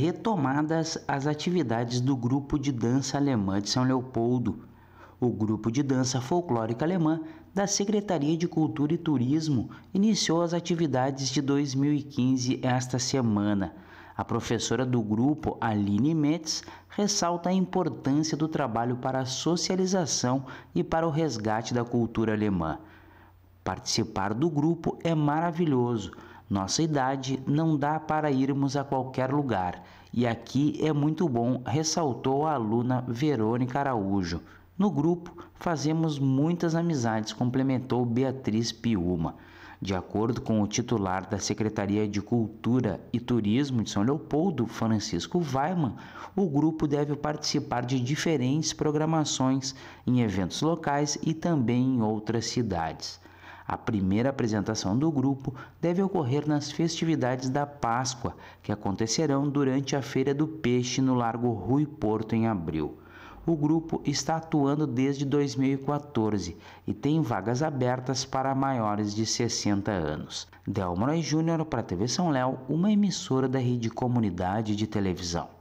retomadas as atividades do grupo de dança alemã de São Leopoldo, o grupo de dança folclórica alemã da Secretaria de Cultura e Turismo iniciou as atividades de 2015 esta semana. A professora do grupo, Aline Metz, ressalta a importância do trabalho para a socialização e para o resgate da cultura alemã. Participar do grupo é maravilhoso nossa idade não dá para irmos a qualquer lugar e aqui é muito bom, ressaltou a aluna Verônica Araújo. No grupo fazemos muitas amizades, complementou Beatriz Piuma. De acordo com o titular da Secretaria de Cultura e Turismo de São Leopoldo, Francisco Weiman, o grupo deve participar de diferentes programações em eventos locais e também em outras cidades. A primeira apresentação do grupo deve ocorrer nas festividades da Páscoa, que acontecerão durante a Feira do Peixe no Largo Rui Porto em abril. O grupo está atuando desde 2014 e tem vagas abertas para maiores de 60 anos. Delmoroy Júnior para a TV São Léo, uma emissora da rede comunidade de televisão.